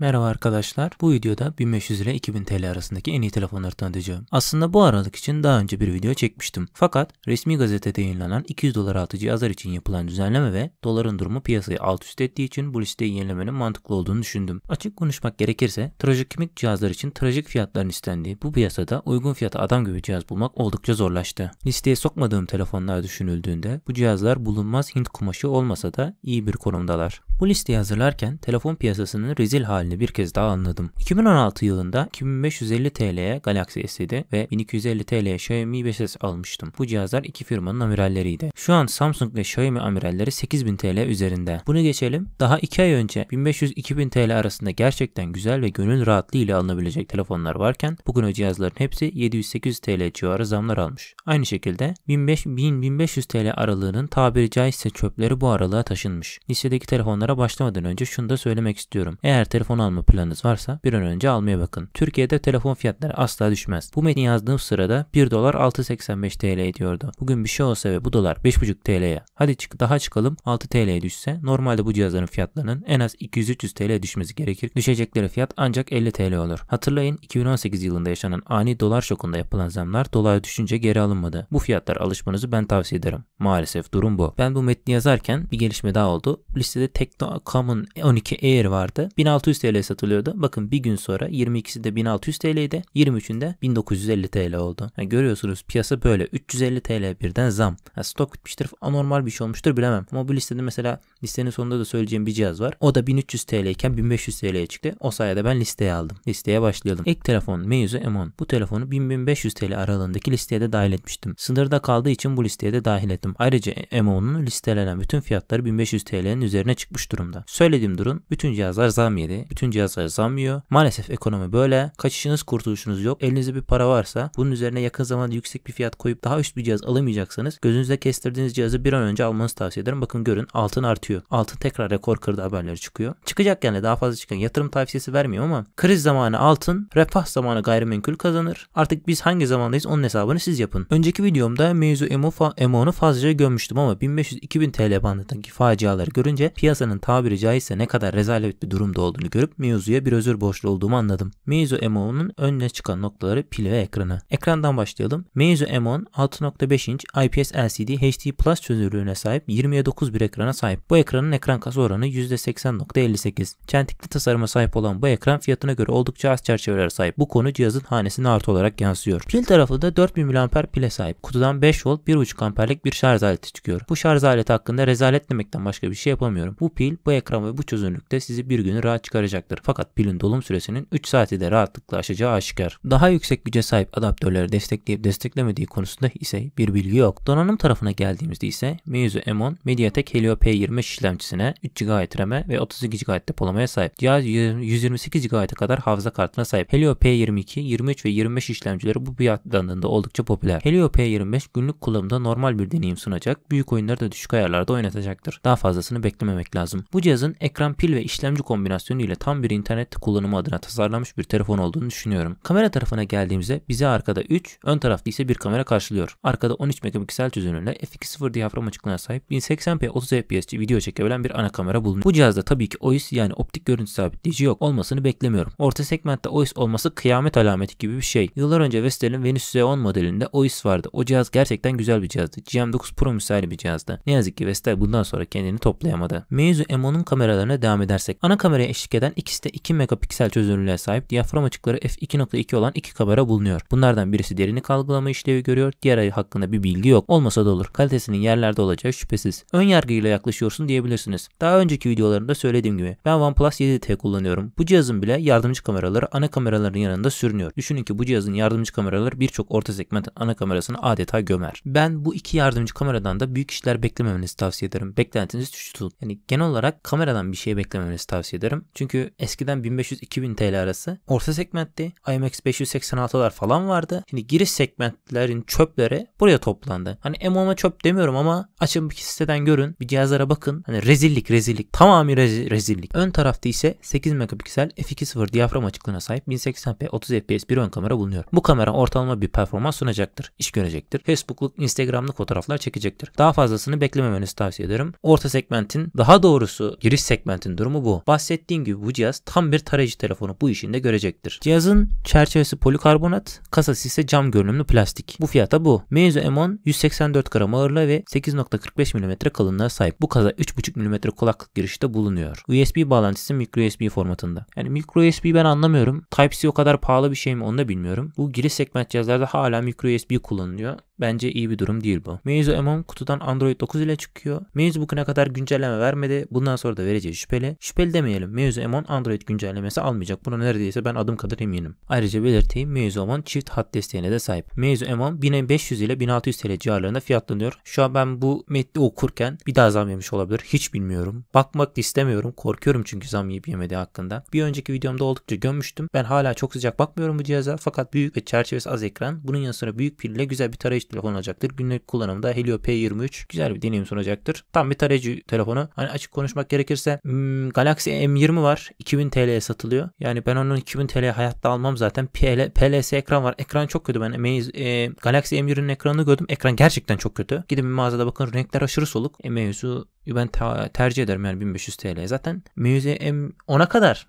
Merhaba arkadaşlar. Bu videoda 1500 ile 2000 TL arasındaki en iyi telefonları tanıtacağım. Aslında bu aralık için daha önce bir video çekmiştim. Fakat resmi gazetede yayınlanan 200 dolar altı cihazlar için yapılan düzenleme ve doların durumu piyasayı alt üst ettiği için bu listeyi yenilemenin mantıklı olduğunu düşündüm. Açık konuşmak gerekirse trajikimik cihazlar için trajik fiyatların istendiği bu piyasada uygun fiyata adam gibi cihaz bulmak oldukça zorlaştı. Listeye sokmadığım telefonlar düşünüldüğünde bu cihazlar bulunmaz Hint kumaşı olmasa da iyi bir konumdalar. Bu listeyi hazırlarken telefon piyasasının rezil halini bir kez daha anladım. 2016 yılında 2550 TL'ye Galaxy S7 ve 1250 TL'ye Xiaomi 5S almıştım. Bu cihazlar iki firmanın amiralleriydi. Şu an Samsung ve Xiaomi amiralleri 8000 TL üzerinde. Bunu geçelim. Daha 2 ay önce 1500-2000 TL arasında gerçekten güzel ve gönül rahatlığı ile alınabilecek telefonlar varken bugün o cihazların hepsi 700-800 TL civarı zamlar almış. Aynı şekilde 1000-1500 TL aralığının tabiri caizse çöpleri bu aralığa taşınmış. Listedeki telefonlara çalışmalara başlamadan önce şunu da söylemek istiyorum. Eğer telefon alma planınız varsa bir an önce almaya bakın. Türkiye'de telefon fiyatları asla düşmez. Bu metni yazdığım sırada 1 dolar 6.85 TL ediyordu. Bugün bir şey olsa ve bu dolar 5.5 TL'ye. Hadi çık daha çıkalım 6 TL'ye düşse normalde bu cihazların fiyatlarının en az 200-300 TL düşmesi gerekir. Düşecekleri fiyat ancak 50 TL olur. Hatırlayın 2018 yılında yaşanan ani dolar şokunda yapılan zamlar dolar düşünce geri alınmadı. Bu fiyatlar alışmanızı ben tavsiye ederim. Maalesef durum bu. Ben bu metni yazarken bir gelişme daha oldu. Listede tek Com'un 12 Air vardı. 1600 TL satılıyordu. Bakın bir gün sonra 22'si de 1600 TL'ydi. 23'ünde 1950 TL oldu. Yani görüyorsunuz piyasa böyle. 350 TL birden zam. Yani stok bitmiştir. Anormal bir şey olmuştur bilemem. Ama bu listede mesela listenin sonunda da söyleyeceğim bir cihaz var. O da 1300 TL iken 1500 TL'ye çıktı. O sayede ben listeye aldım. Listeye başlayalım. Ek telefon Meizu M10. Bu telefonu 1500 TL aralığındaki listeye de dahil etmiştim. Sınırda kaldığı için bu listeye de dahil ettim. Ayrıca M10'un listelenen bütün fiyatları 1500 TL'nin üzerine çıkmış kopmuş durumda. Söylediğim durum bütün cihazlar zam yedi. Bütün cihazlar zam Maalesef ekonomi böyle. Kaçışınız kurtuluşunuz yok. Elinizde bir para varsa bunun üzerine yakın zamanda yüksek bir fiyat koyup daha üst bir cihaz alamayacaksanız gözünüzde kestirdiğiniz cihazı bir an önce almanızı tavsiye ederim. Bakın görün altın artıyor. Altın tekrar rekor kırdı haberleri çıkıyor. Çıkacak yani daha fazla çıkan yatırım tavsiyesi vermiyorum ama kriz zamanı altın, refah zamanı gayrimenkul kazanır. Artık biz hangi zamandayız onun hesabını siz yapın. Önceki videomda mevzu emo fa, EMO'nu fazlaca görmüştüm ama 1500-2000 TL bandındaki faciaları görünce piyasanın Kurosawa'nın tabiri caizse ne kadar rezalet bir durumda olduğunu görüp Miyuzu'ya bir özür borçlu olduğumu anladım. Miyuzu Emon'un önüne çıkan noktaları pil ve ekranı. Ekrandan başlayalım. Meizu m Emon 6.5 inç IPS LCD HD Plus çözünürlüğüne sahip 29 bir ekrana sahip. Bu ekranın ekran kasa oranı %80.58. Çentikli tasarıma sahip olan bu ekran fiyatına göre oldukça az çerçevelere sahip. Bu konu cihazın hanesine artı olarak yansıyor. Pil tarafı da 4000 mAh pile sahip. Kutudan 5 volt 1.5 amperlik bir şarj aleti çıkıyor. Bu şarj aleti hakkında rezalet demekten başka bir şey yapamıyorum. Bu pil bu ekran ve bu çözünürlükte sizi bir günü rahat çıkaracaktır. Fakat pilin dolum süresinin 3 saati de rahatlıkla aşacağı aşikar. Daha yüksek güce sahip adaptörleri destekleyip desteklemediği konusunda ise bir bilgi yok. Donanım tarafına geldiğimizde ise Meizu M10 MediaTek Helio P20 işlemcisine 3 GB RAM'e ve 32 GB depolamaya sahip. Cihaz 128 GB'a kadar hafıza kartına sahip. Helio P22, 23 ve 25 işlemcileri bu fiyat bandında oldukça popüler. Helio P25 günlük kullanımda normal bir deneyim sunacak, büyük oyunları da düşük ayarlarda oynatacaktır. Daha fazlasını beklememek lazım lazım. Bu cihazın ekran pil ve işlemci kombinasyonu ile tam bir internet kullanımı adına tasarlanmış bir telefon olduğunu düşünüyorum. Kamera tarafına geldiğimizde bize arkada 3, ön tarafta ise bir kamera karşılıyor. Arkada 13 megapiksel çözünürlüğüne f2.0 diyafram açıklığına sahip 1080p 30 fps video çekebilen bir ana kamera bulunuyor. Bu cihazda tabii ki OIS yani optik görüntü sabitleyici yok olmasını beklemiyorum. Orta segmentte OIS olması kıyamet alameti gibi bir şey. Yıllar önce Vestel'in Venus Z10 modelinde OIS vardı. O cihaz gerçekten güzel bir cihazdı. GM9 Pro müsaade bir cihazdı. Ne yazık ki Vestel bundan sonra kendini toplayamadı. Meizu f M10'un kameralarına devam edersek ana kameraya eşlik eden ikisi de 2 megapiksel çözünürlüğe sahip diyafram açıkları f2.2 olan iki kamera bulunuyor. Bunlardan birisi derinlik algılama işlevi görüyor, diğer hakkında bir bilgi yok. Olmasa da olur. Kalitesinin yerlerde olacağı şüphesiz. Ön yargıyla yaklaşıyorsun diyebilirsiniz. Daha önceki videolarımda söylediğim gibi ben OnePlus 7T kullanıyorum. Bu cihazın bile yardımcı kameraları ana kameraların yanında sürünüyor. Düşünün ki bu cihazın yardımcı kameraları birçok orta segment ana kamerasını adeta gömer. Ben bu iki yardımcı kameradan da büyük işler beklememenizi tavsiye ederim. Beklentinizi düşük tutun. Yani genel olarak kameradan bir şey beklememenizi tavsiye ederim. Çünkü eskiden 1500-2000 TL arası orta segmentti. IMX 586'lar falan vardı. Şimdi giriş segmentlerin çöpleri buraya toplandı. Hani MOM'a çöp demiyorum ama açın bir siteden görün. Bir cihazlara bakın. Hani rezillik rezillik. Tamamı rezillik. Ön tarafta ise 8 megapiksel f2.0 diyafram açıklığına sahip 1080p 30 fps bir ön kamera bulunuyor. Bu kamera ortalama bir performans sunacaktır. iş görecektir. Facebook'luk, Instagram'lık fotoğraflar çekecektir. Daha fazlasını beklememenizi tavsiye ederim. Orta segmentin daha doğru doğrusu giriş segmentin durumu bu. Bahsettiğim gibi bu cihaz tam bir tarayıcı telefonu bu işinde görecektir. Cihazın çerçevesi polikarbonat, kasası ise cam görünümlü plastik. Bu fiyata bu. Meizu M10 184 gram ağırlığı ve 8.45 mm kalınlığa sahip. Bu kaza 3.5 mm kulaklık girişte bulunuyor. USB bağlantısı micro USB formatında. Yani micro USB ben anlamıyorum. Type-C o kadar pahalı bir şey mi onu da bilmiyorum. Bu giriş segment cihazlarda hala micro USB kullanılıyor. Bence iyi bir durum değil bu. Meizu M10 kutudan Android 9 ile çıkıyor. Meizu bugüne kadar güncelleme vermedi. Bundan sonra da vereceği şüpheli. Şüpheli demeyelim. Muse Amon Android güncellemesi almayacak. Buna neredeyse ben adım kadar eminim. Ayrıca belirteyim Muse Amon çift hat desteğine de sahip. Muse Amon 1500 ile 1600 TL civarlarında fiyatlanıyor. Şu an ben bu metni okurken bir daha zam yemiş olabilir. Hiç bilmiyorum. Bakmak istemiyorum. Korkuyorum çünkü zam yiyip yemediği hakkında. Bir önceki videomda oldukça gömmüştüm. Ben hala çok sıcak bakmıyorum bu cihaza. Fakat büyük ve çerçevesi az ekran. Bunun yanı sıra büyük pille güzel bir tarayıcı telefon olacaktır. Günlük kullanımda Helio P23 güzel bir deneyim sunacaktır. Tam bir tarayıcı telefonu. Hani açık açık konuşmak gerekirse hmm, Galaxy M20 var. 2000 TL'ye satılıyor. Yani ben onun 2000 TL'ye hayatta almam zaten. PL, PLS ekran var. Ekran çok kötü. Ben Amaze, e, Galaxy M20'nin ekranını gördüm. Ekran gerçekten çok kötü. Gidin bir mağazada bakın renkler aşırı soluk. E, mevzu ben ta- tercih ederim yani 1500 TL'ye Zaten mevzu M10'a kadar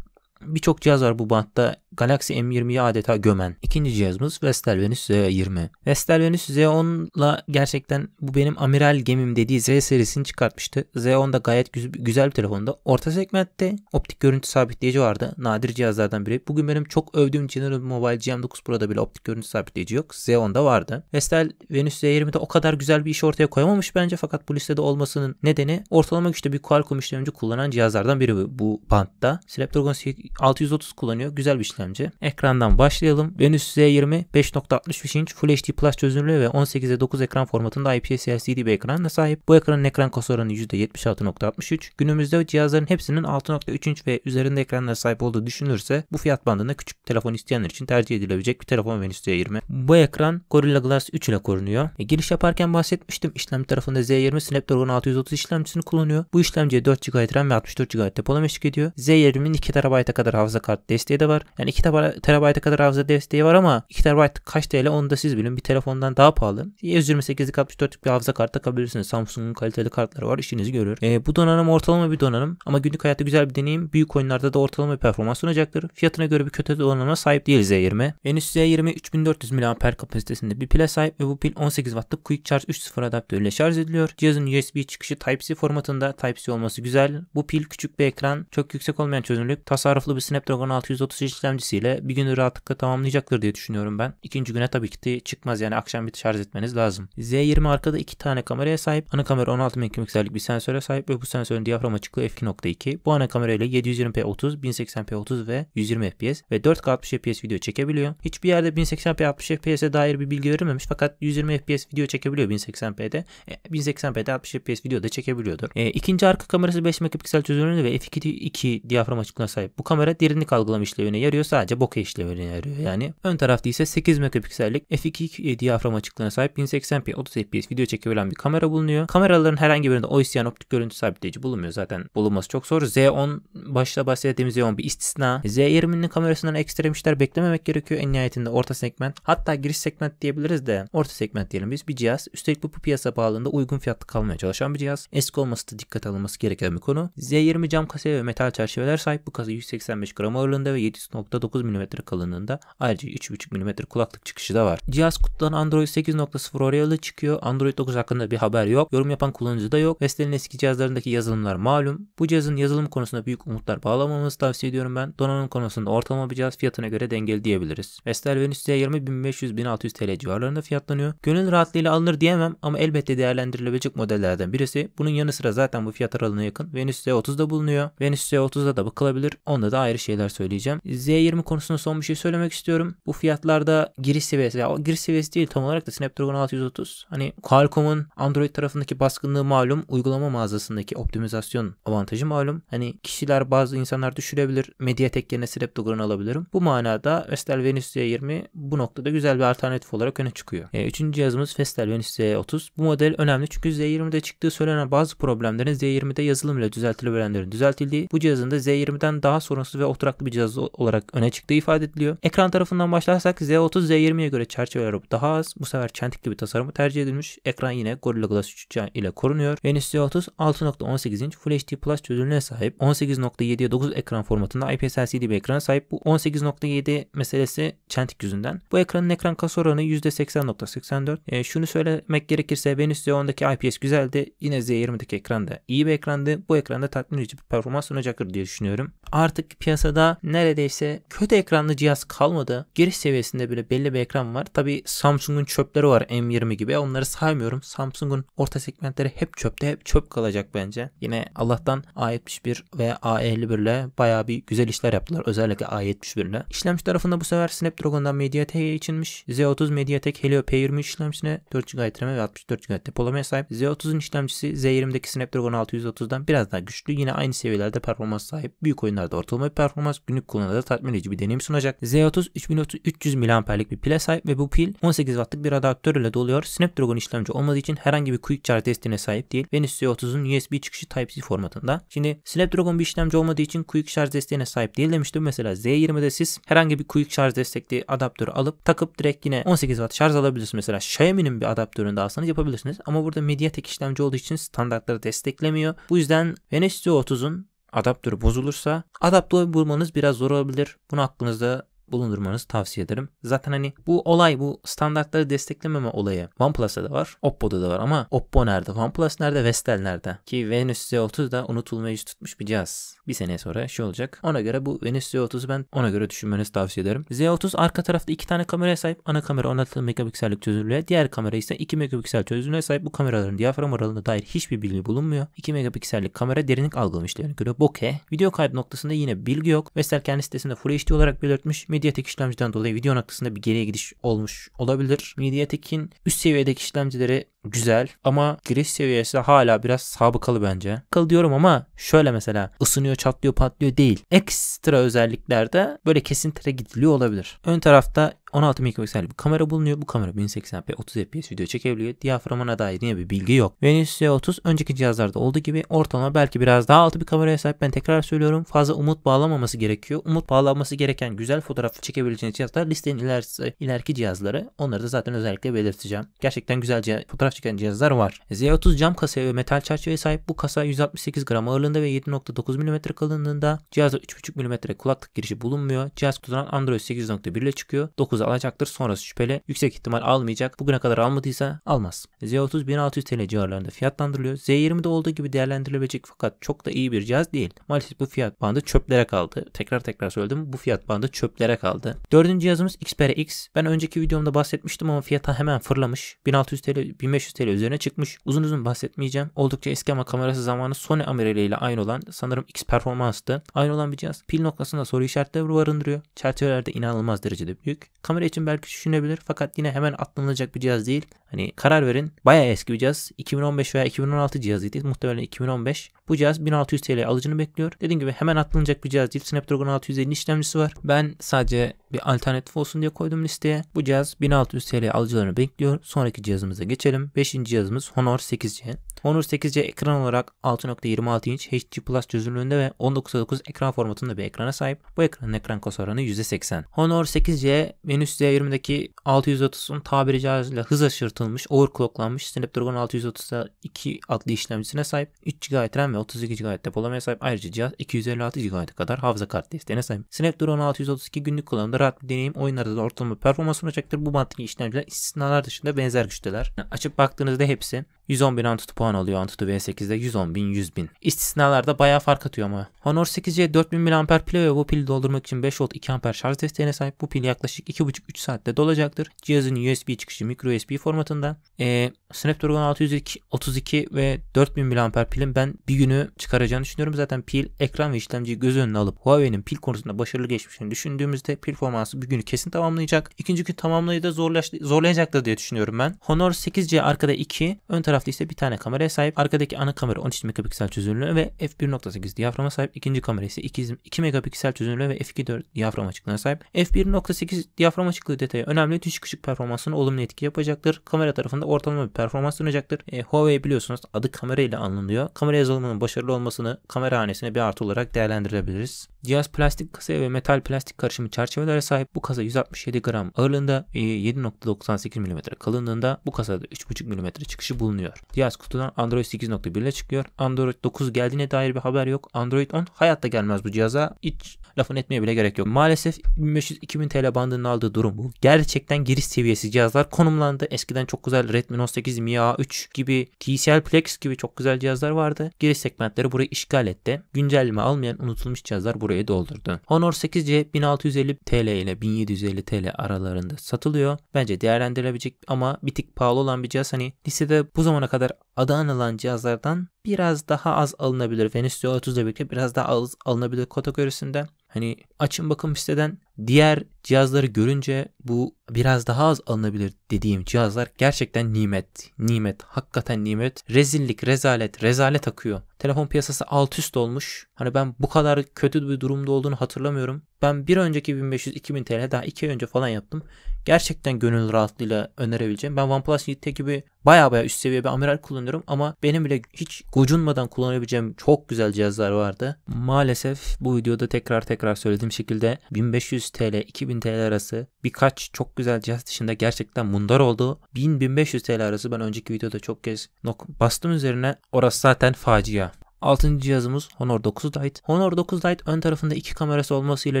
Birçok cihaz var bu bantta. Galaxy M20'yi adeta gömen. İkinci cihazımız Vestel Venus Z20. Vestel Venus Z10'la gerçekten bu benim amiral gemim dediği Z serisini çıkartmıştı. Z10 da gayet güzel bir telefonda. Orta segmentte optik görüntü sabitleyici vardı. Nadir cihazlardan biri. Bugün benim çok övdüğüm General Mobile GM9 Pro'da bile optik görüntü sabitleyici yok. Z10'da vardı. Vestel Venus Z20'de o kadar güzel bir iş ortaya koyamamış bence fakat bu listede olmasının nedeni ortalama güçte bir Qualcomm işlemci kullanan cihazlardan biri bu, bu bantta. Snapdragon 630 kullanıyor. Güzel bir işlemci. Ekrandan başlayalım. Venus Z20 5.65 inç Full HD Plus çözünürlüğü ve 18'e 9 ekran formatında IPS LCD bir ekranla sahip. Bu ekranın ekran kasa oranı %76.63. Günümüzde cihazların hepsinin 6.3 inç ve üzerinde ekranlara sahip olduğu düşünülürse bu fiyat bandında küçük telefon isteyenler için tercih edilebilecek bir telefon Venus Z20. Bu ekran Gorilla Glass 3 ile korunuyor. E, giriş yaparken bahsetmiştim. İşlemci tarafında Z20 Snapdragon 630 işlemcisini kullanıyor. Bu işlemci 4 GB RAM ve 64 GB depolama eşlik ediyor. Z20'nin 2 TB'a kadar hafıza kart desteği de var. Yani 2 terabayta kadar hafıza desteği var ama 2 terabayt kaç TL onu da siz bilin. Bir telefondan daha pahalı. 128'lik 64'lük bir hafıza kart takabilirsiniz. Samsung'un kaliteli kartları var. işinizi görür. E, bu donanım ortalama bir donanım ama günlük hayatta güzel bir deneyim. Büyük oyunlarda da ortalama bir performans sunacaktır. Fiyatına göre bir kötü donanıma sahip değil Z20. Venüs Z20 3400 mAh kapasitesinde bir pile sahip ve bu pil 18 wattlık Quick Charge 3.0 adaptörüyle şarj ediliyor. Cihazın USB çıkışı Type-C formatında Type-C olması güzel. Bu pil küçük bir ekran, çok yüksek olmayan çözünürlük, tasarruf taraflı bir Snapdragon 630 işlemcisiyle bir günü rahatlıkla tamamlayacaktır diye düşünüyorum ben. İkinci güne tabii ki çıkmaz yani akşam bir şarj etmeniz lazım. Z20 arkada iki tane kameraya sahip. Ana kamera 16 megapiksellik bir sensöre sahip ve bu sensörün diyafram açıklığı f2.2. Bu ana kamera ile 720p 30, 1080p 30 ve 120 fps ve 4K 60 fps video çekebiliyor. Hiçbir yerde 1080p 60 fps'e dair bir bilgi verilmemiş fakat 120 fps video çekebiliyor 1080p'de. E, 1080p'de 60 fps video da çekebiliyordur. E, ikinci arka kamerası 5 megapiksel çözünürlüğü ve f2.2 diyafram açıklığına sahip. Bu kamera kamera derinlik algılama işlevine yarıyor. Sadece bokeh işlevine yarıyor yani. Ön tarafta ise 8 megapiksellik f2 diyafram açıklığına sahip 1080p 30 fps video çekebilen bir kamera bulunuyor. Kameraların herhangi birinde OISIAN optik görüntü sabitleyici bulunmuyor zaten. Bulunması çok zor. Z10 başta bahsettiğimiz Z10 bir istisna. Z20'nin kamerasından ekstrem işler beklememek gerekiyor. En nihayetinde orta segment hatta giriş segment diyebiliriz de orta segment diyelim biz bir cihaz. Üstelik bu piyasa bağlılığında uygun fiyatlı kalmaya çalışan bir cihaz. Eski olması da dikkat alınması gereken bir konu. Z20 cam kase ve metal çerçeveler sahip. Bu kasa 180 85 gram ağırlığında ve 7.9 mm kalınlığında ayrıca 3.5 mm kulaklık çıkışı da var. Cihaz kutudan Android 8.0 Oriola çıkıyor. Android 9 hakkında bir haber yok. Yorum yapan kullanıcı da yok. Vestel'in eski cihazlarındaki yazılımlar malum. Bu cihazın yazılım konusunda büyük umutlar bağlamamızı tavsiye ediyorum ben. Donanım konusunda ortalama bir cihaz fiyatına göre dengeli diyebiliriz. Vestel Venüs 20.500-1600 TL civarlarında fiyatlanıyor. Gönül rahatlığıyla alınır diyemem ama elbette değerlendirilebilecek modellerden birisi. Bunun yanı sıra zaten bu fiyat aralığına yakın Venüs S30 da bulunuyor. Venüs S30'da da bakılabilir. Onda da daha ayrı şeyler söyleyeceğim. Z20 konusunda son bir şey söylemek istiyorum. Bu fiyatlarda giriş seviyesi, ya giriş seviyesi değil tam olarak da Snapdragon 630. Hani Qualcomm'un Android tarafındaki baskınlığı malum, uygulama mağazasındaki optimizasyon avantajı malum. Hani kişiler bazı insanlar düşürebilir, Mediatek yerine Snapdragon alabilirim. Bu manada Vestel Venus Z20 bu noktada güzel bir alternatif olarak öne çıkıyor. E, üçüncü cihazımız Vestel Venus Z30. Bu model önemli çünkü Z20'de çıktığı söylenen bazı problemlerin Z20'de yazılım ile düzeltilebilenlerin düzeltildiği, bu cihazın da Z20'den daha sorun performanslı ve oturaklı bir cihaz olarak öne çıktığı ifade ediliyor. Ekran tarafından başlarsak Z30 Z20'ye göre çerçeveler daha az. Bu sefer çentikli bir tasarımı tercih edilmiş. Ekran yine Gorilla Glass 3 ile korunuyor. Venus Z30 6.18 inç Full HD Plus çözünürlüğüne sahip. 18.7'ye 9 ekran formatında IPS LCD bir ekrana sahip. Bu 18.7 meselesi çentik yüzünden. Bu ekranın ekran kas oranı %80.84. E, şunu söylemek gerekirse Venus Z10'daki IPS güzeldi. Yine Z20'deki ekran da iyi bir ekrandı. Bu ekranda tatmin edici bir performans sunacaktır diye düşünüyorum. Artık piyasada neredeyse kötü ekranlı cihaz kalmadı. Giriş seviyesinde bile belli bir ekran var. Tabi Samsung'un çöpleri var M20 gibi. Onları saymıyorum. Samsung'un orta segmentleri hep çöpte hep çöp kalacak bence. Yine Allah'tan A71 ve A51 ile bayağı bir güzel işler yaptılar. Özellikle A71 ile. İşlemci tarafında bu sefer Snapdragon'dan MediaTek'e geçilmiş. Z30 MediaTek Helio p 20 işlemcisine 4 GB RAM ve 64 GB depolamaya sahip. Z30'un işlemcisi Z20'deki Snapdragon 630'dan biraz daha güçlü. Yine aynı seviyelerde performans sahip. Büyük oyunlarda ortalama soğuma performans günlük kullanıda tatmin edici bir deneyim sunacak. Z30 3300 mAh'lik bir pile sahip ve bu pil 18 wattlık bir adaptör ile doluyor. Snapdragon işlemci olmadığı için herhangi bir quick charge desteğine sahip değil. Venus Z30'un USB çıkışı Type-C formatında. Şimdi Snapdragon bir işlemci olmadığı için quick charge desteğine sahip değil demiştim. Mesela Z20'de siz herhangi bir quick charge destekli adaptörü alıp takıp direkt yine 18 watt şarj alabilirsiniz. Mesela Xiaomi'nin bir adaptörünü de alsanız yapabilirsiniz. Ama burada MediaTek işlemci olduğu için standartları desteklemiyor. Bu yüzden Venus Z30'un adaptörü bozulursa adaptör bulmanız biraz zor olabilir. Bunu aklınızda bulundurmanızı tavsiye ederim. Zaten hani bu olay bu standartları desteklememe olayı OnePlus'ta da var. Oppo'da da var ama Oppo nerede? OnePlus nerede? Vestel nerede? Ki Venus Z30 da unutulmaya yüz tutmuş bir cihaz. Bir sene sonra şey olacak. Ona göre bu Venus Z30'u ben ona göre düşünmenizi tavsiye ederim. Z30 arka tarafta iki tane kameraya sahip. Ana kamera 16 megapiksellik çözünürlüğe. Diğer kamera ise 2 megapiksel çözünürlüğe sahip. Bu kameraların diyafram aralığına dair hiçbir bilgi bulunmuyor. 2 megapiksellik kamera derinlik algılamışlarına göre bokeh. Video kayıt noktasında yine bilgi yok. Vestel kendi sitesinde Full HD olarak belirtmiş. Mediatek işlemciden dolayı video noktasında bir geriye gidiş olmuş olabilir. Mediatek'in üst seviyedeki işlemcileri güzel ama giriş seviyesi de hala biraz sabıkalı bence. Kalı diyorum ama şöyle mesela ısınıyor, çatlıyor, patlıyor değil. Ekstra özelliklerde böyle kesintilere gidiliyor olabilir. Ön tarafta 16 megapiksel bir kamera bulunuyor. Bu kamera 1080p 30 fps video çekebiliyor. Diyaframına dair yine bir bilgi yok. Venus C30 önceki cihazlarda olduğu gibi ortalama belki biraz daha altı bir kameraya sahip. Ben tekrar söylüyorum. Fazla umut bağlamaması gerekiyor. Umut bağlanması gereken güzel fotoğraf çekebileceğiniz cihazlar listenin ilerisi, ileriki cihazları. Onları da zaten özellikle belirteceğim. Gerçekten güzel cihaz, fotoğraf çeken cihazlar var. Z30 cam kasaya ve metal çerçeveye sahip. Bu kasa 168 gram ağırlığında ve 7.9 mm kalınlığında. Cihazda 3.5 mm kulaklık girişi bulunmuyor. Cihaz kullanan Android 8.1 ile çıkıyor. 9'a alacaktır. Sonrası şüpheli. Yüksek ihtimal almayacak. Bugüne kadar almadıysa almaz. Z30 1600 TL civarlarında fiyatlandırılıyor. Z20'de olduğu gibi değerlendirilebilecek fakat çok da iyi bir cihaz değil. Maalesef bu fiyat bandı çöplere kaldı. Tekrar tekrar söyledim. Bu fiyat bandı çöplere kaldı. Dördüncü cihazımız Xperia X. Ben önceki videomda bahsetmiştim ama fiyata hemen fırlamış. 1600 TL, 1500 TL üzerine çıkmış. Uzun uzun bahsetmeyeceğim. Oldukça eski ama kamerası zamanı Sony ile aynı olan sanırım X performanstı. Aynı olan bir cihaz. Pil noktasında soru işaretleri barındırıyor. Çerçevelerde inanılmaz derecede büyük. Kamera kamera için belki düşünebilir fakat yine hemen atlanılacak bir cihaz değil. Hani karar verin. Bayağı eski bir cihaz. 2015 veya 2016 cihazıydı. Muhtemelen 2015. Bu cihaz 1600 TL alıcını bekliyor. Dediğim gibi hemen atlanacak bir cihaz değil. Snapdragon 650 işlemcisi var. Ben sadece bir alternatif olsun diye koydum listeye. Bu cihaz 1600 TL alıcılarını bekliyor. Sonraki cihazımıza geçelim. 5. cihazımız Honor 8C. Honor 8C ekran olarak 6.26 inç HD Plus çözünürlüğünde ve 19.9 ekran formatında bir ekrana sahip. Bu ekranın ekran kas oranı %80. Honor 8C Venus Z20'deki 630'un tabiri caizle hız aşırtılmış, overclocklanmış Snapdragon 630'da 2 adlı işlemcisine sahip. 3 GB RAM ve 32 GB depolamaya sahip. Ayrıca cihaz 256 GB kadar hafıza kart desteğine sahip. Snapdragon 632 günlük kullanımda rahat bir deneyim oyunlarda da ortalama performans sunacaktır. Bu banttaki işlemciler istisnalar dışında benzer güçteler. Yani açıp baktığınızda hepsi 110 bin Antutu puan alıyor Antutu V8'de 110 bin 100 bin. İstisnalarda bayağı fark atıyor ama. Honor 8C 4000 mAh pili ve bu pili doldurmak için 5 volt 2 amper şarj desteğine sahip. Bu pil yaklaşık 2,5-3 saatte dolacaktır. Cihazın USB çıkışı micro USB formatında. Ee, Snapdragon 632 ve 4000 mAh pilin ben bir günü çıkaracağını düşünüyorum. Zaten pil, ekran ve işlemciyi göz önüne alıp Huawei'nin pil konusunda başarılı geçmişini düşündüğümüzde performansı bir günü kesin tamamlayacak. İkinci gün tamamlayı da zorlayacaktır diye düşünüyorum ben. Honor 8C arkada 2, ön tarafta ise bir tane kameraya sahip. Arkadaki ana kamera 13 megapiksel çözünürlüğü ve f1.8 diyaframa sahip. İkinci kamera ise 2, megapiksel çözünürlüğü ve f2.4 diyafram açıklığına sahip. f1.8 diyafram açıklığı detayı önemli. Düşük ışık performansına olumlu etki yapacaktır. Kamera tarafında ortalama performans sunacaktır. E, Huawei biliyorsunuz adı kamera ile anılıyor. Kamera yazılımının başarılı olmasını kamera hanesine bir artı olarak değerlendirebiliriz. Cihaz plastik kasa ve metal plastik karışımı çerçevelere sahip. Bu kasa 167 gram ağırlığında ve 7.98 mm kalınlığında. Bu kasada 3.5 mm çıkışı bulunuyor. Cihaz kutudan Android 8.1 ile çıkıyor. Android 9 geldiğine dair bir haber yok. Android 10 hayatta gelmez bu cihaza. İç lafını etmeye bile gerek yok. Maalesef 1500-2000 TL bandının aldığı durum bu. Gerçekten giriş seviyesi cihazlar konumlandı. Eskiden çok güzel Redmi Note 8 Mi A3 gibi TCL Plex gibi çok güzel cihazlar vardı. Giriş segmentleri burayı işgal etti. Güncelleme almayan unutulmuş cihazlar burayı doldurdu. Honor 8C 1650 TL ile 1750 TL aralarında satılıyor. Bence değerlendirilebilecek ama bir tık pahalı olan bir cihaz. Hani listede bu zamana kadar adı anılan cihazlardan biraz daha az alınabilir. Venezuela 30'la birlikte biraz daha az alınabilir kategorisinde. Hani açın bakın listeden diğer cihazları görünce bu biraz daha az alınabilir dediğim cihazlar gerçekten nimet. Nimet. Hakikaten nimet. Rezillik, rezalet, rezalet akıyor. Telefon piyasası alt üst olmuş. Hani ben bu kadar kötü bir durumda olduğunu hatırlamıyorum. Ben bir önceki 1500-2000 TL daha 2 ay önce falan yaptım. Gerçekten gönül rahatlığıyla önerebileceğim. Ben OnePlus 7T gibi baya baya üst seviye bir amiral kullanıyorum ama benim bile hiç gocunmadan kullanabileceğim çok güzel cihazlar vardı. Maalesef bu videoda tekrar tekrar söylediğim şekilde 1500 TL, 2000 1000 TL arası birkaç çok güzel cihaz dışında gerçekten mundar oldu. 1000-1500 TL arası ben önceki videoda çok kez nok bastım üzerine. Orası zaten facia. 6. cihazımız Honor 9 Lite. Honor 9 Lite ön tarafında iki kamerası olmasıyla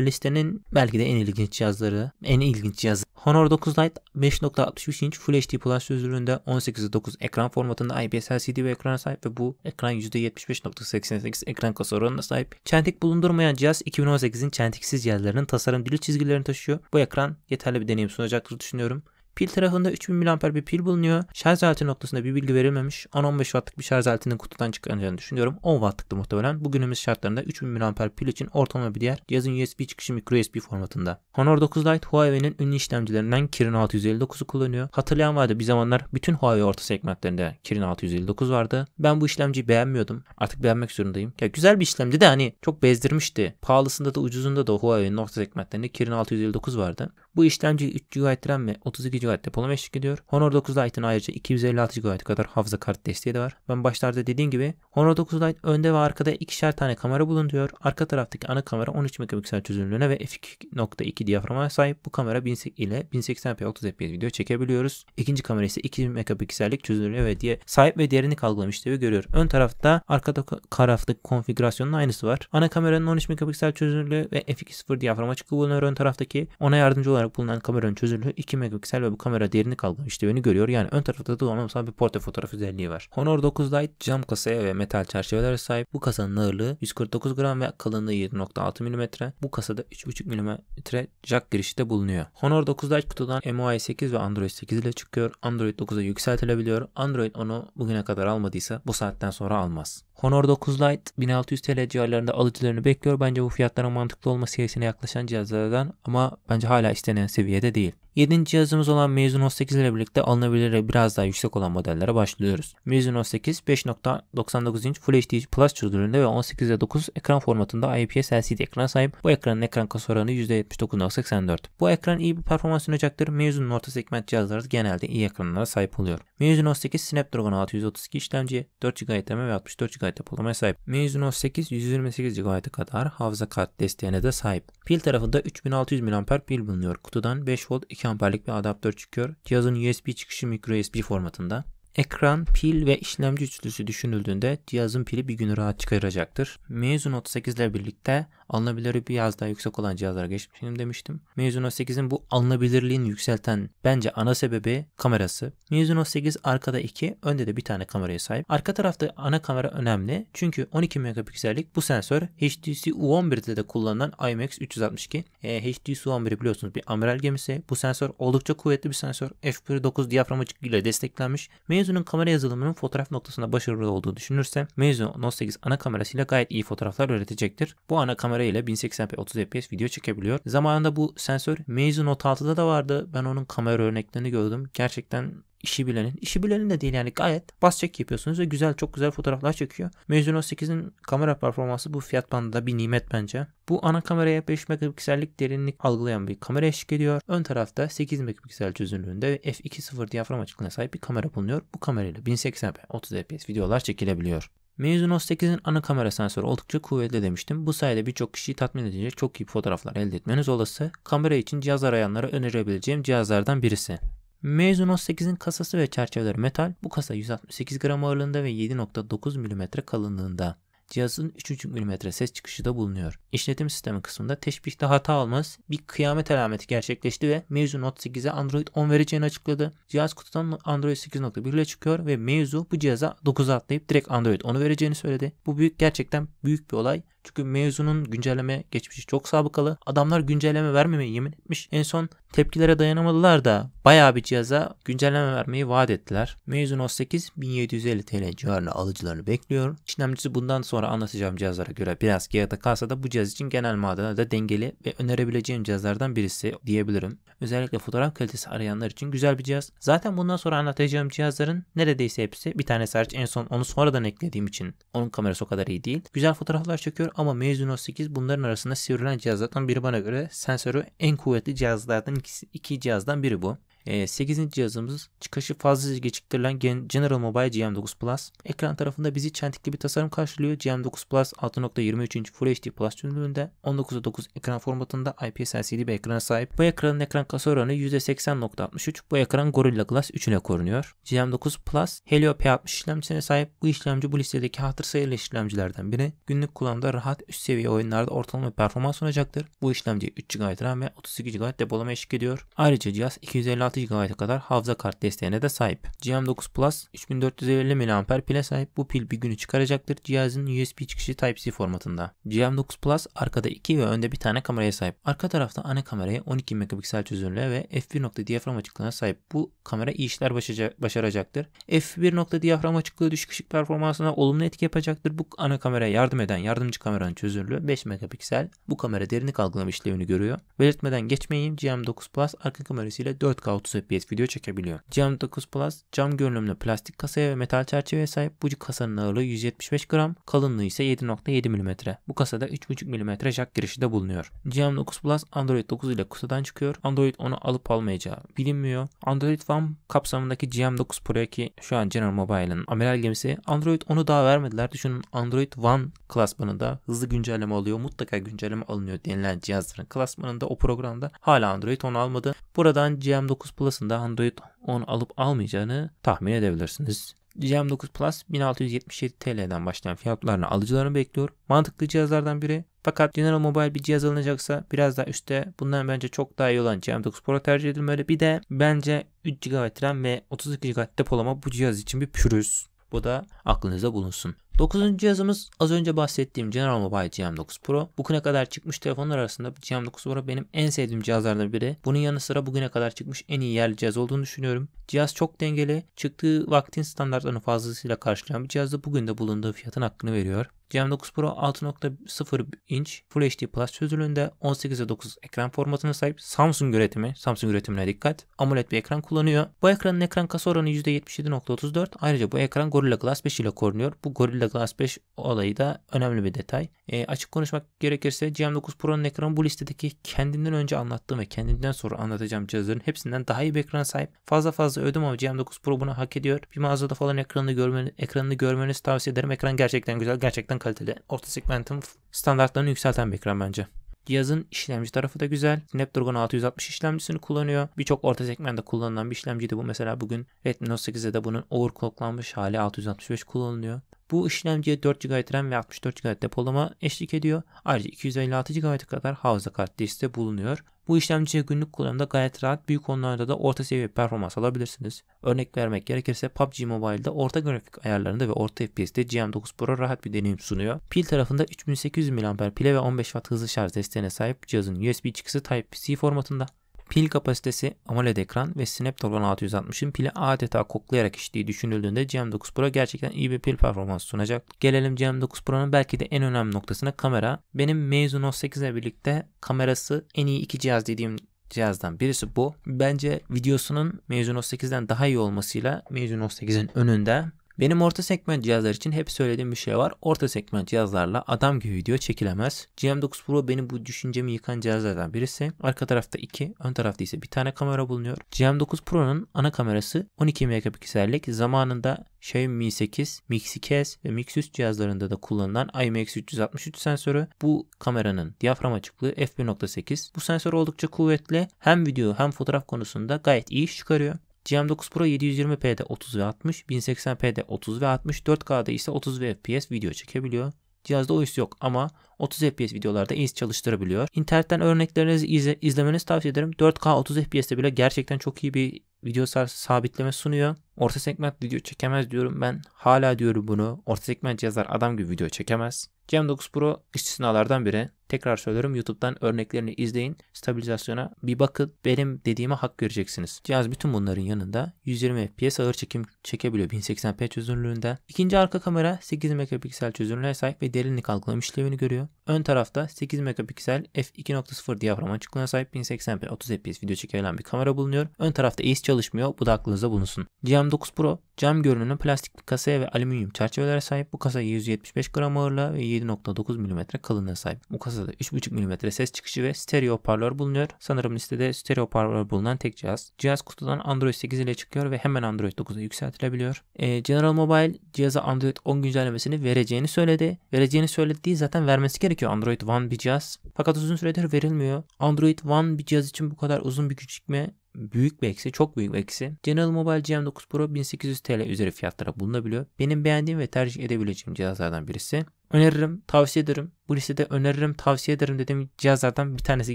listenin belki de en ilginç cihazları, en ilginç cihazı. Honor 9 Lite 5.63 inç Full HD Plus çözünürlüğünde 18.9 ekran formatında IPS LCD bir ekrana sahip ve bu ekran %75.88 ekran kasa oranına sahip. Çentik bulundurmayan cihaz 2018'in çentiksiz cihazlarının tasarım dili çizgilerini taşıyor. Bu ekran yeterli bir deneyim sunacaktır düşünüyorum. Pil tarafında 3000 mAh bir pil bulunuyor. Şarj aleti noktasında bir bilgi verilmemiş. 10-15 wattlık bir şarj aletinin kutudan çıkacağını düşünüyorum. 10 wattlıklı muhtemelen. Bugünümüz şartlarında 3000 mAh pil için ortalama bir diğer Cihazın USB çıkışı micro USB formatında. Honor 9 Lite Huawei'nin ünlü işlemcilerinden Kirin 659'u kullanıyor. Hatırlayan vardı bir zamanlar bütün Huawei orta segmentlerinde Kirin 659 vardı. Ben bu işlemciyi beğenmiyordum. Artık beğenmek zorundayım. Ya güzel bir işlemci de hani çok bezdirmişti. Pahalısında da ucuzunda da Huawei'nin orta segmentlerinde Kirin 659 vardı. Bu işlemci 3 GB RAM ve 32 GB depolama eşlik ediyor. Honor 9 Lite'ın ayrıca 256 GB kadar hafıza kart desteği de var. Ben başlarda dediğim gibi Honor 9 Lite önde ve arkada ikişer tane kamera bulunuyor. Arka taraftaki ana kamera 13 megapiksel çözünürlüğüne ve f2.2 diyaframa sahip. Bu kamera 1000 ile 1080p 30 fps video çekebiliyoruz. İkinci kamera ise 2 megapiksellik çözünürlüğe ve diye sahip ve diğerini algılamış işlevi görüyor. Ön tarafta arka taraftaki konfigürasyonun aynısı var. Ana kameranın 13 megapiksel çözünürlüğü ve f2.0 diyaframa çıkı bulunuyor ön taraftaki. Ona yardımcı olarak olarak bulunan kameranın çözünürlüğü 2 megapiksel ve bu kamera değerini kalkınmıştı yönü görüyor. Yani ön tarafta da donanımsal bir portre fotoğraf özelliği var. Honor 9 Lite cam kasaya ve metal çerçevelere sahip. Bu kasanın ağırlığı 149 gram ve kalınlığı 7.6 mm. Bu kasada 3.5 mm jack girişi de bulunuyor. Honor 9 Lite kutudan MOI 8 ve Android 8 ile çıkıyor. Android 9'a yükseltilebiliyor. Android onu bugüne kadar almadıysa bu saatten sonra almaz. Honor 9 Lite 1600 TL civarlarında alıcılarını bekliyor. Bence bu fiyatların mantıklı olma seviyesine yaklaşan cihazlardan ama bence hala istenen seviyede değil. 7. cihazımız olan Mezun 18 ile birlikte alınabilirliği biraz daha yüksek olan modellere başlıyoruz. Mezun 18 5.99 inç Full HD Plus çözünürlüğünde ve 18'e 9 ekran formatında IPS LCD ekran sahip. Bu ekranın ekran kasa oranı %79.84. Bu ekran iyi bir performans sunacaktır. Mezun'un orta segment cihazları genelde iyi ekranlara sahip oluyor. Mezun 18 Snapdragon 632 işlemci, 4 GB RAM ve 64 GB depolamaya sahip. Mezun 18 128 GB kadar hafıza kart desteğine de sahip. Pil tarafında 3600 mAh pil bulunuyor. Kutudan 5 volt 2 amperlik bir adaptör çıkıyor. Cihazın USB çıkışı micro USB formatında. Ekran, pil ve işlemci üçlüsü düşünüldüğünde cihazın pili bir günü rahat çıkaracaktır. Mezun 38 ile birlikte alınabilirliği biraz daha yüksek olan cihazlara geçmişim demiştim. Meizuno 8'in bu alınabilirliğini yükselten bence ana sebebi kamerası. Meizuno 8 arkada iki, önde de bir tane kameraya sahip. Arka tarafta ana kamera önemli çünkü 12 megapiksellik bu sensör HTC U11'de de kullanılan IMX 362. E, HTC U11 biliyorsunuz bir amiral gemisi. Bu sensör oldukça kuvvetli bir sensör. F1.9 diyafram açıklığıyla desteklenmiş. Meizuno'nun kamera yazılımının fotoğraf noktasında başarılı olduğu düşünürse Meizuno 8 ana kamerasıyla gayet iyi fotoğraflar üretecektir. Bu ana kamera kamera ile 1080p 30 fps video çekebiliyor. Zamanında bu sensör Meizu Note 6'da da vardı. Ben onun kamera örneklerini gördüm. Gerçekten işi bilenin. işi bilenin de değil yani gayet bas çek yapıyorsunuz ve güzel çok güzel fotoğraflar çekiyor. Meizu Note 8'in kamera performansı bu fiyat bandında bir nimet bence. Bu ana kameraya 5 megapiksellik derinlik algılayan bir kamera eşlik ediyor. Ön tarafta 8 megapiksel çözünürlüğünde ve f2.0 diyafram açıklığına sahip bir kamera bulunuyor. Bu kamerayla 1080p 30 fps videolar çekilebiliyor. Meizu Note 8'in ana kamera sensörü oldukça kuvvetli demiştim. Bu sayede birçok kişiyi tatmin edecek çok iyi fotoğraflar elde etmeniz olası. Kamera için cihaz arayanlara önerebileceğim cihazlardan birisi. Meizu Note 8'in kasası ve çerçeveleri metal. Bu kasa 168 gram ağırlığında ve 7.9 mm kalınlığında cihazın 3. mm ses çıkışı da bulunuyor. İşletim sistemi kısmında teşbihte hata olmaz bir kıyamet alameti gerçekleşti ve Meizu Note 8'e Android 10 vereceğini açıkladı. Cihaz kutudan Android 8.1 ile çıkıyor ve Meizu bu cihaza 9'a atlayıp direkt Android 10'u vereceğini söyledi. Bu büyük gerçekten büyük bir olay çünkü mevzunun güncelleme geçmişi çok sabıkalı. Adamlar güncelleme vermemeyi yemin etmiş. En son tepkilere dayanamadılar da bayağı bir cihaza güncelleme vermeyi vaat ettiler. Mezun 18 1750 TL civarında alıcılarını bekliyor. İşlemcisi bundan sonra anlatacağım cihazlara göre biraz kıyata kalsa da bu cihaz için genel madde de dengeli ve önerebileceğim cihazlardan birisi diyebilirim. Özellikle fotoğraf kalitesi arayanlar için güzel bir cihaz. Zaten bundan sonra anlatacağım cihazların neredeyse hepsi bir tane hariç en son onu sonradan eklediğim için onun kamerası o kadar iyi değil. Güzel fotoğraflar çekiyor ama Mezun 8 bunların arasında sivrilen cihazlardan biri bana göre sensörü en kuvvetli cihazlardan ikisi, iki cihazdan biri bu. 8. Ee, cihazımız çıkışı fazla geciktirilen General Mobile GM9 Plus. Ekran tarafında bizi çentikli bir tasarım karşılıyor. GM9 Plus 6.23 inç Full HD Plus çözünürlüğünde 19.9 ekran formatında IPS LCD bir ekrana sahip. Bu ekranın ekran kasa oranı %80.63. Bu ekran Gorilla Glass 3 ile korunuyor. GM9 Plus Helio P60 işlemcisine sahip. Bu işlemci bu listedeki hatır sayılı işlemcilerden biri. Günlük kullanımda rahat üst seviye oyunlarda ortalama performans sunacaktır. Bu işlemci 3 GB RAM ve 32 GB depolama eşlik ediyor. Ayrıca cihaz 256 16 GB kadar hafıza kart desteğine de sahip. GM9 Plus 3450 mAh pile sahip bu pil bir günü çıkaracaktır. Cihazın USB çıkışı Type-C formatında. GM9 Plus arkada 2 ve önde bir tane kameraya sahip. Arka tarafta ana kameraya 12 megapiksel çözünürlüğe ve f1 diyafram açıklığına sahip. Bu kamera iyi işler başaracaktır. F1 diyafram açıklığı düşük ışık performansına olumlu etki yapacaktır. Bu ana kameraya yardım eden yardımcı kameranın çözünürlüğü 5 megapiksel. Bu kamera derinlik algılama işlevini görüyor. Belirtmeden geçmeyeyim. GM9 Plus arka kamerasıyla 4K 30 FPS video çekebiliyor. Cam 9 Plus cam görünümlü plastik kasaya ve metal çerçeveye sahip. Bu kasanın ağırlığı 175 gram, kalınlığı ise 7.7 mm. Bu kasada 3.5 mm jack girişi de bulunuyor. GM 9 Plus Android 9 ile kusadan çıkıyor. Android onu alıp almayacağı bilinmiyor. Android One kapsamındaki GM9 Pro'ya ki şu an General Mobile'ın amiral gemisi Android onu daha vermediler. Düşünün Android One klasmanında hızlı güncelleme oluyor. Mutlaka güncelleme alınıyor denilen cihazların klasmanında o programda hala Android onu almadı. Buradan GM9 Plus'ın da Android 10 alıp almayacağını tahmin edebilirsiniz. Cem 9 Plus 1677 TL'den başlayan fiyatlarla alıcılarını bekliyor. Mantıklı cihazlardan biri. Fakat General Mobile bir cihaz alınacaksa biraz daha üstte bundan bence çok daha iyi olan GM9 Pro tercih edilmeli. Bir de bence 3 GB RAM ve 32 GB depolama bu cihaz için bir pürüz. Bu da aklınızda bulunsun. Dokuzuncu cihazımız az önce bahsettiğim General Mobile GM9 Pro. Bugüne kadar çıkmış telefonlar arasında GM9 Pro benim en sevdiğim cihazlardan biri. Bunun yanı sıra bugüne kadar çıkmış en iyi yerli cihaz olduğunu düşünüyorum. Cihaz çok dengeli, çıktığı vaktin standartlarını fazlasıyla karşılayan bir cihazda bugün de bulunduğu fiyatın hakkını veriyor. GM9 Pro 6.0 inç Full HD Plus çözünürlüğünde 18'e 9 ekran formatına sahip Samsung üretimi. Samsung üretimine dikkat. AMOLED bir ekran kullanıyor. Bu ekranın ekran kasa oranı %77.34. Ayrıca bu ekran Gorilla Glass 5 ile korunuyor. Bu Gorilla Glass 5 olayı da önemli bir detay. E, açık konuşmak gerekirse GM9 Pro'nun ekranı bu listedeki kendinden önce anlattığım ve kendinden sonra anlatacağım cihazların hepsinden daha iyi bir ekran sahip. Fazla fazla ödüm ama GM9 Pro bunu hak ediyor. Bir mağazada falan ekranını, görmeni, ekranını görmenizi tavsiye ederim. Ekran gerçekten güzel. Gerçekten zaten kaliteli. Orta segmentin standartlarını yükselten bir ekran bence. Cihazın işlemci tarafı da güzel. Snapdragon 660 işlemcisini kullanıyor. Birçok orta segmentte kullanılan bir işlemciydi bu. Mesela bugün Redmi Note 8'de de bunun overclocklanmış hali 665 kullanılıyor. Bu işlemciye 4 GB RAM ve 64 GB depolama eşlik ediyor. Ayrıca 256 GB'a kadar hafıza kart desteği bulunuyor. Bu işlemciye günlük kullanımda gayet rahat büyük oyunlarda da orta seviye performans alabilirsiniz. Örnek vermek gerekirse PUBG Mobile'da orta grafik ayarlarında ve orta FPS'te GM9 Pro rahat bir deneyim sunuyor. Pil tarafında 3800 mAh pile ve 15 Watt hızlı şarj desteğine sahip cihazın USB çıkısı Type-C formatında. Pil kapasitesi AMOLED ekran ve Snapdragon 660'ın pili adeta koklayarak içtiği düşünüldüğünde GM9 Pro gerçekten iyi bir pil performansı sunacak. Gelelim GM9 Pro'nun belki de en önemli noktasına kamera. Benim Meizu Note 8'e birlikte kamerası en iyi iki cihaz dediğim cihazdan birisi bu. Bence videosunun Meizu Note 8'den daha iyi olmasıyla Meizu Note 8'in önünde benim orta segment cihazlar için hep söylediğim bir şey var. Orta segment cihazlarla adam gibi video çekilemez. GM9 Pro benim bu düşüncemi yıkan cihazlardan birisi. Arka tarafta iki, ön tarafta ise bir tane kamera bulunuyor. GM9 Pro'nun ana kamerası 12 megapiksellik. Zamanında Xiaomi Mi 8, Mix 2 s ve Mix 3 cihazlarında da kullanılan IMX 363 sensörü bu kameranın diyafram açıklığı f1.8. Bu sensör oldukça kuvvetli. Hem video hem fotoğraf konusunda gayet iyi iş çıkarıyor. GM9 Pro 720p'de 30 ve 60, 1080p'de 30 ve 60, 4K'da ise 30 ve FPS video çekebiliyor. Cihazda OS yok ama 30 FPS videolarda iyi çalıştırabiliyor. İnternetten örneklerinizi izle, izlemenizi tavsiye ederim. 4K 30 FPS'te bile gerçekten çok iyi bir video sabitleme sunuyor. Orta segment video çekemez diyorum ben. Hala diyorum bunu. Orta segment cihazlar adam gibi video çekemez. Cem 9 Pro istisnalardan biri. Tekrar söylüyorum YouTube'dan örneklerini izleyin. Stabilizasyona bir bakın. Benim dediğime hak göreceksiniz. Cihaz bütün bunların yanında 120 FPS ağır çekim çekebiliyor 1080p çözünürlüğünde. İkinci arka kamera 8 megapiksel çözünürlüğe sahip ve derinlik algılama işlevini görüyor. Ön tarafta 8 megapiksel f2.0 diyafram açıklığına sahip 1080p 30 fps video çekebilen bir kamera bulunuyor. Ön tarafta ACE çalışmıyor. Bu da aklınızda bulunsun. GM9 Pro cam görünümlü plastik bir kasaya ve alüminyum çerçevelere sahip. Bu kasa 175 gram ağırlığa ve 7.9 mm kalınlığa sahip. Bu kasa cihazda 3.5 mm ses çıkışı ve stereo hoparlör bulunuyor. Sanırım listede stereo hoparlör bulunan tek cihaz. Cihaz kutudan Android 8 ile çıkıyor ve hemen Android 9'a yükseltilebiliyor. E, General Mobile cihaza Android 10 güncellemesini vereceğini söyledi. Vereceğini söylediği zaten vermesi gerekiyor Android One bir cihaz. Fakat uzun süredir verilmiyor. Android One bir cihaz için bu kadar uzun bir küçükme büyük bir eksi, çok büyük bir eksi. General Mobile GM9 Pro 1800 TL üzeri fiyatlara bulunabiliyor. Benim beğendiğim ve tercih edebileceğim cihazlardan birisi. Öneririm, tavsiye ederim. Bu listede öneririm, tavsiye ederim dediğim cihazlardan bir tanesi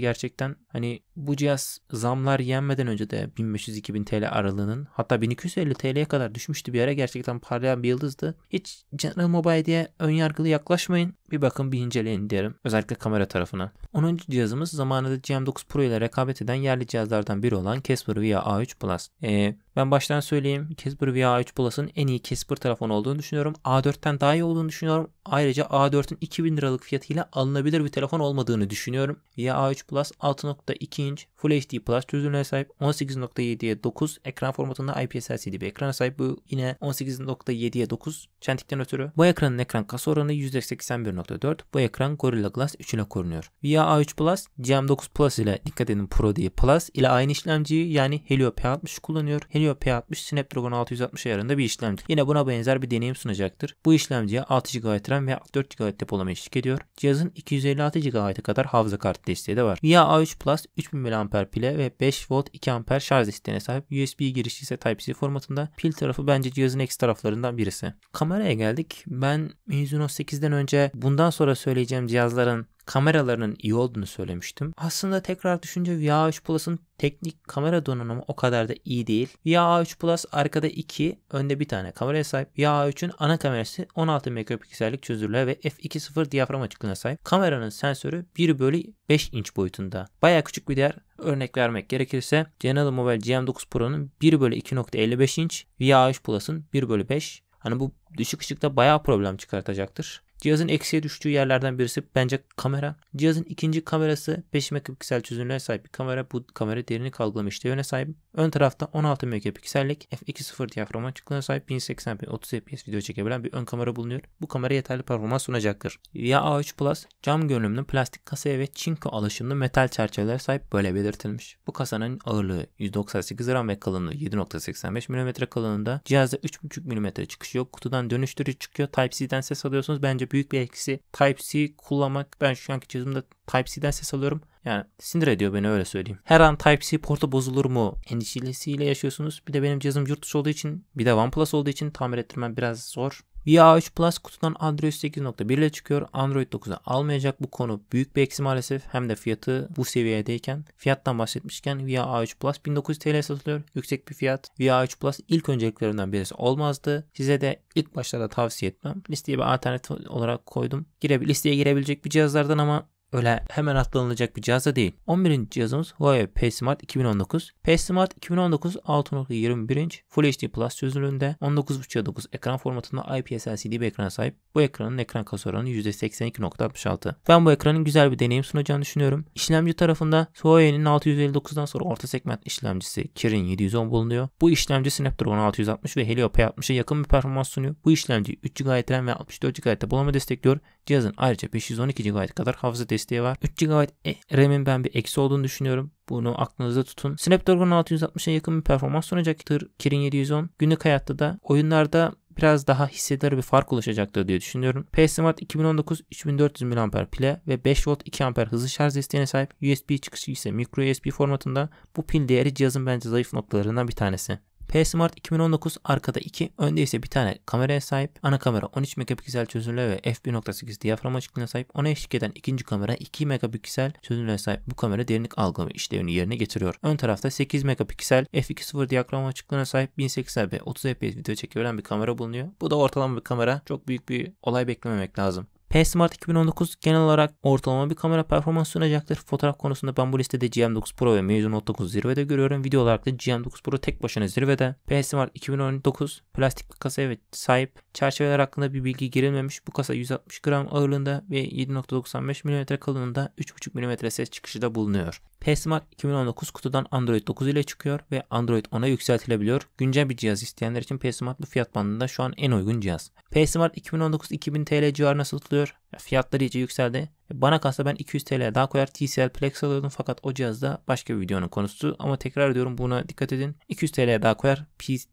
gerçekten. Hani bu cihaz zamlar yenmeden önce de 1500-2000 TL aralığının hatta 1250 TL'ye kadar düşmüştü bir ara. Gerçekten parlayan bir yıldızdı. Hiç General Mobile diye ön yargılı yaklaşmayın. Bir bakın bir inceleyin derim. Özellikle kamera tarafına. 10. cihazımız zamanında GM9 Pro ile rekabet eden yerli cihazlardan biri olan Casper VR A3 Plus. Ee, ben baştan söyleyeyim Casper VR A3 Plus'ın en iyi Casper telefon olduğunu düşünüyorum. A4'ten daha iyi olduğunu düşünüyorum. Ayrıca A4'ün 2000 liralık fiyatıyla alınabilir bir telefon olmadığını düşünüyorum. VR A3 Plus 6.2 inç Full HD Plus çözünürlüğe sahip 18.7'ye 9 ekran formatında IPS LCD bir ekrana sahip. Bu yine 18.7'ye 9 çentikten ötürü. Bu ekranın ekran kasa oranı %81.4. Bu ekran Gorilla Glass 3 ile korunuyor. VR A3 Plus GM9 Plus ile dikkat edin Pro diye Plus ile aynı işlemciyi yani Helio P60 kullanıyor. Helio P60 Snapdragon 660 ayarında bir işlemci. Yine buna benzer bir deneyim sunacaktır. Bu işlemciye 6 GB RAM ve 4 GB depolama eşlik ediyor. Cihazın 256 GB'a kadar hafıza kart desteği de var. VIA A3 Plus 3000 mAh pile ve 5 volt 2 amper şarj desteğine sahip USB girişi ise Type-C formatında. Pil tarafı bence cihazın eks taraflarından birisi. Kameraya geldik. Ben Mizuno 8'den önce bundan sonra söyleyeceğim cihazların kameralarının iyi olduğunu söylemiştim. Aslında tekrar düşünce VR3 Plus'ın teknik kamera donanımı o kadar da iyi değil. VR3 Plus arkada 2, önde bir tane kameraya sahip. VR3'ün ana kamerası 16 megapiksellik çözünürlüğe ve f2.0 diyafram açıklığına sahip. Kameranın sensörü 1 bölü 5 inç boyutunda. Baya küçük bir değer örnek vermek gerekirse General Mobile GM9 Pro'nun 1 bölü 2.55 inç, VR3 Plus'ın 1 bölü 5. Hani bu düşük ışıkta bayağı problem çıkartacaktır. Cihazın eksiye düştüğü yerlerden birisi bence kamera. Cihazın ikinci kamerası 5 megapiksel çözünürlüğe sahip bir kamera. Bu kamera derinlik algılama işlevine sahip. Ön tarafta 16 megapiksellik f2.0 diyafram açıklığına sahip 1080p 30 fps video çekebilen bir ön kamera bulunuyor. Bu kamera yeterli performans sunacaktır. Ya A3 Plus cam görünümlü plastik kasaya ve çinko alaşımlı metal çerçevelere sahip böyle belirtilmiş. Bu kasanın ağırlığı 198 gram ve kalınlığı 7.85 mm kalınlığında. Cihazda 3.5 mm çıkışı yok. Kutudan dönüştürücü çıkıyor. Type-C'den ses alıyorsunuz. Bence büyük bir eksi. Type-C kullanmak ben şu anki cihazımda Type-C'den ses alıyorum. Yani sinir ediyor beni öyle söyleyeyim. Her an Type-C portu bozulur mu endişesiyle yaşıyorsunuz. Bir de benim cihazım yurt dışı olduğu için bir de OnePlus olduğu için tamir ettirmem biraz zor. VA3 Plus kutudan Android 8.1 ile çıkıyor. Android 9'a almayacak bu konu büyük bir eksi maalesef. Hem de fiyatı bu seviyedeyken fiyattan bahsetmişken VA3 Plus 1900 TL satılıyor. Yüksek bir fiyat. VA3 Plus ilk önceliklerinden birisi olmazdı. Size de ilk başlarda tavsiye etmem. Listeye bir alternatif olarak koydum. Gire, listeye girebilecek bir cihazlardan ama öyle hemen atlanılacak bir cihaz da değil. 11. cihazımız Huawei P Smart 2019. P Smart 2019 6.21 inç Full HD Plus çözünürlüğünde 19.9'a 9 ekran formatında IPS LCD bir ekrana sahip. Bu ekranın ekran kas oranı %82.66. Ben bu ekranın güzel bir deneyim sunacağını düşünüyorum. İşlemci tarafında Huawei'nin 659'dan sonra orta segment işlemcisi Kirin 710 bulunuyor. Bu işlemci Snapdragon 660 ve Helio P60'a yakın bir performans sunuyor. Bu işlemci 3 GB RAM ve 64 GB depolama destekliyor. Cihazın ayrıca 512 GB kadar hafıza destekliyor SSD var. 3 GB e, RAM'in ben bir eksi olduğunu düşünüyorum. Bunu aklınızda tutun. Snapdragon 660'a yakın bir performans sunacaktır Kirin 710. Günlük hayatta da oyunlarda biraz daha hissedilir bir fark ulaşacaktır diye düşünüyorum. P-Smart 2019 3400 mAh pile ve 5 volt 2 amper hızlı şarj desteğine sahip. USB çıkışı ise micro USB formatında. Bu pil değeri cihazın bence zayıf noktalarından bir tanesi. P-Smart 2019 arkada 2, önde ise bir tane kameraya sahip. Ana kamera 13 megapiksel çözünürlüğe ve f1.8 diyafram açıklığına sahip. Ona eşlik eden ikinci kamera 2 megapiksel çözünürlüğe sahip. Bu kamera derinlik algılama işlevini yerine getiriyor. Ön tarafta 8 megapiksel f2.0 diyafram açıklığına sahip 1080p 30 fps video çekebilen bir kamera bulunuyor. Bu da ortalama bir kamera. Çok büyük bir olay beklememek lazım. P Smart 2019 genel olarak ortalama bir kamera performans sunacaktır. Fotoğraf konusunda ben bu listede GM9 Pro ve M119 zirvede görüyorum. Video olarak da GM9 Pro tek başına zirvede. P Smart 2019 plastik bir kasaya evet, sahip. Çerçeveler hakkında bir bilgi girilmemiş. Bu kasa 160 gram ağırlığında ve 7.95 mm kalınlığında 3.5 mm ses çıkışı da bulunuyor. PSMART 2019 kutudan Android 9 ile çıkıyor ve Android 10'a yükseltilebiliyor. Güncel bir cihaz isteyenler için PSMART bu fiyat bandında şu an en uygun cihaz. PSMART 2019 2000 TL civarına satılıyor. Fiyatları iyice yükseldi. Bana kalsa ben 200 TL daha koyar TCL Plex alırdım fakat o cihazda başka bir videonun konusu ama tekrar ediyorum buna dikkat edin. 200 TL daha koyar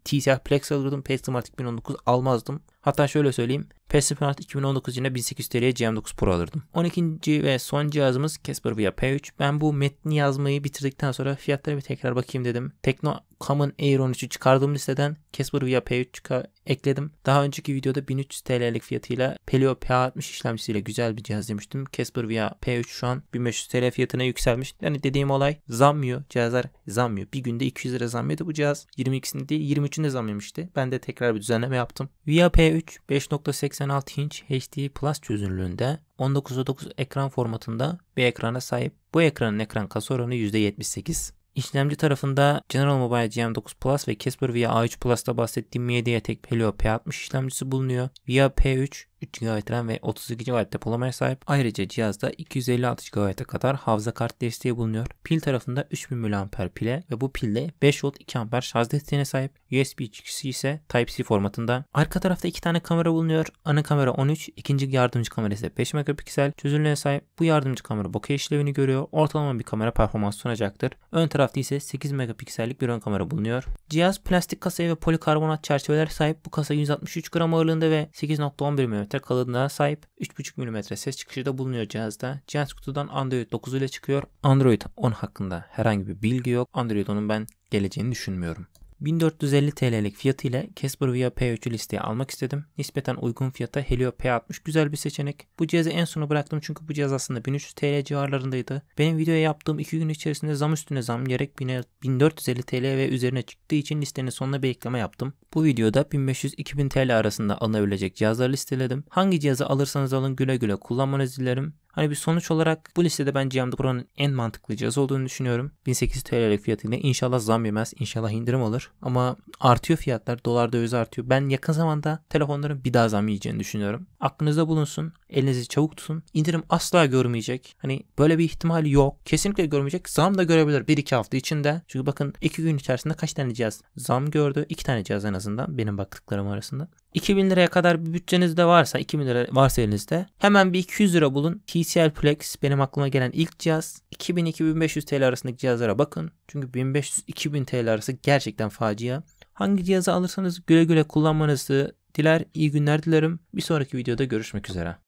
TCL Plex alırdım artık 2019 almazdım. Hatta şöyle söyleyeyim. Pestimart 2019 yine 1800 TL'ye GM9 Pro alırdım. 12. ve son cihazımız Casper Via P3. Ben bu metni yazmayı bitirdikten sonra fiyatlara bir tekrar bakayım dedim. Tekno Common Air 13'ü çıkardığım listeden Casper Via P3 çıka ekledim. Daha önceki videoda 1300 TL'lik fiyatıyla Pelio P60 işlemcisiyle güzel bir cihaz demiştim. Casper Via P3 şu an 1500 TL fiyatına yükselmiş. Yani dediğim olay zammıyor. Cihazlar zammıyor. Bir günde 200 lira zammıyordu bu cihaz. 22'sini değil 23'ünde zamlamıştı. Ben de tekrar bir düzenleme yaptım. Via P3 5.86 inç HD Plus çözünürlüğünde 19.9 ekran formatında bir ekrana sahip. Bu ekranın ekran kasa oranı %78. İşlemci tarafında General Mobile GM9 Plus ve Casper VIA A3 Plus'ta bahsettiğim MIDI tek Helio P60 işlemcisi bulunuyor. VIA P3 3 GB RAM ve 32 GB depolamaya sahip. Ayrıca cihazda 256 GB'e kadar hafıza kart desteği bulunuyor. Pil tarafında 3000 mAh pile ve bu pille 5 volt 2 amper şarj desteğine sahip. USB çıkışı ise Type-C formatında. Arka tarafta iki tane kamera bulunuyor. Ana kamera 13, ikinci yardımcı kamera ise 5 megapiksel çözünürlüğe sahip. Bu yardımcı kamera bokeh işlevini görüyor. Ortalama bir kamera performans sunacaktır. Ön tarafta ise 8 megapiksellik bir ön kamera bulunuyor. Cihaz plastik kasaya ve polikarbonat çerçeveler sahip. Bu kasa 163 gram ağırlığında ve 8.11 mm mm kalınlığa sahip 3.5 milimetre ses çıkışı da bulunuyor cihazda. Cihaz kutudan Android 9 ile çıkıyor. Android 10 hakkında herhangi bir bilgi yok. Android 10'un ben geleceğini düşünmüyorum. 1450 TL'lik fiyatı ile Casper Via P3'ü listeye almak istedim. Nispeten uygun fiyata Helio P60 güzel bir seçenek. Bu cihazı en sona bıraktım çünkü bu cihaz aslında 1300 TL civarlarındaydı. Benim videoya yaptığım 2 gün içerisinde zam üstüne zam gerek 1450 TL ve üzerine çıktığı için listenin sonuna bir ekleme yaptım. Bu videoda 1500-2000 TL arasında alınabilecek cihazları listeledim. Hangi cihazı alırsanız alın güle güle kullanmanızı dilerim. Hani bir sonuç olarak bu listede ben Ciham'da buranın en mantıklı cihaz olduğunu düşünüyorum. 1800 TL'lik fiyatıyla inşallah zam yemez, inşallah indirim olur. Ama artıyor fiyatlar, dolar döviz artıyor. Ben yakın zamanda telefonların bir daha zam yiyeceğini düşünüyorum. Aklınızda bulunsun elinizi çabuk tutun. İndirim asla görmeyecek. Hani böyle bir ihtimal yok. Kesinlikle görmeyecek. Zam da görebilir 1-2 hafta içinde. Çünkü bakın 2 gün içerisinde kaç tane cihaz zam gördü? 2 tane cihaz en azından benim baktıklarım arasında. 2000 liraya kadar bir bütçeniz de varsa 2000 lira varsa elinizde hemen bir 200 lira bulun. TCL Plex benim aklıma gelen ilk cihaz. 2000-2500 TL arasındaki cihazlara bakın. Çünkü 1500-2000 TL arası gerçekten facia. Hangi cihazı alırsanız güle güle kullanmanızı diler. İyi günler dilerim. Bir sonraki videoda görüşmek üzere.